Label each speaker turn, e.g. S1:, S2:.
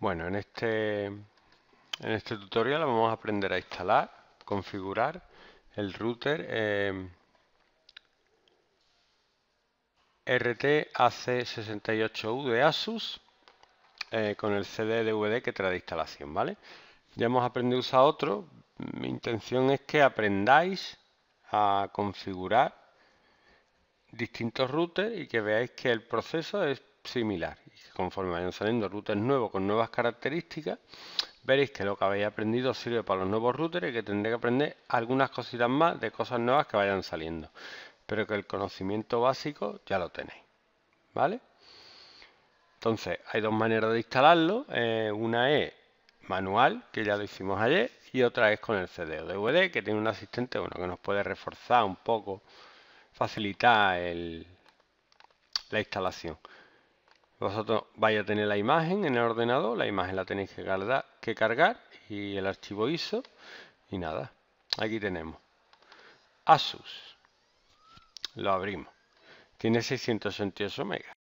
S1: Bueno, en este, en este tutorial vamos a aprender a instalar, configurar el router rtac rt 68 u de ASUS eh, con el CD DVD que trae de instalación, ¿vale? Ya hemos aprendido a usar otro. Mi intención es que aprendáis a configurar distintos routers y que veáis que el proceso es similar conforme vayan saliendo routers nuevos con nuevas características, veréis que lo que habéis aprendido sirve para los nuevos routers y que tendré que aprender algunas cositas más de cosas nuevas que vayan saliendo. Pero que el conocimiento básico ya lo tenéis. ¿Vale? Entonces, hay dos maneras de instalarlo. Eh, una es manual, que ya lo hicimos ayer, y otra es con el CD o DVD, que tiene un asistente bueno, que nos puede reforzar un poco, facilitar la instalación. Vosotros vais a tener la imagen en el ordenador, la imagen la tenéis que cargar, cargar y el archivo ISO y nada. Aquí tenemos Asus. Lo abrimos.
S2: Tiene 668 megas.